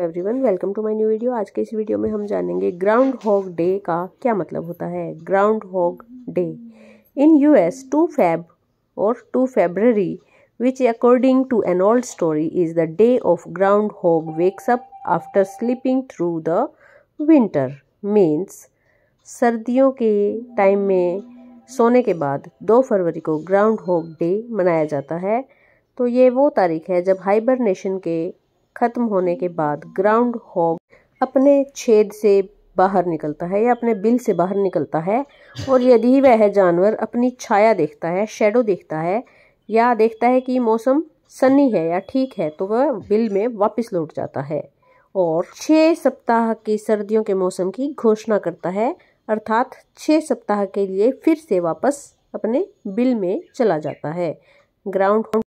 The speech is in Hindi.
every everyone welcome to my new video आज के इस वीडियो में हम जानेंगे ग्राउंड हॉग डे का क्या मतलब होता है groundhog day in U S two Feb और two February which according to an old story is the day of groundhog wakes up after sleeping through the winter means सर्दियों के टाइम में सोने के बाद दो फरवरी को ग्राउंड हॉग डे मनाया जाता है तो ये वो तारीख है जब हाइबर नेशन के खत्म होने के बाद ग्राउंड हॉग अपने छेद से बाहर निकलता है या अपने बिल से बाहर निकलता है और यदि वह जानवर अपनी छाया देखता है शेडो देखता है या देखता है कि मौसम सनी है या ठीक है तो वह बिल में वापस लौट जाता है और छः सप्ताह की सर्दियों के मौसम की घोषणा करता है अर्थात छः सप्ताह के लिए फिर से वापस अपने बिल में चला जाता है ग्राउंड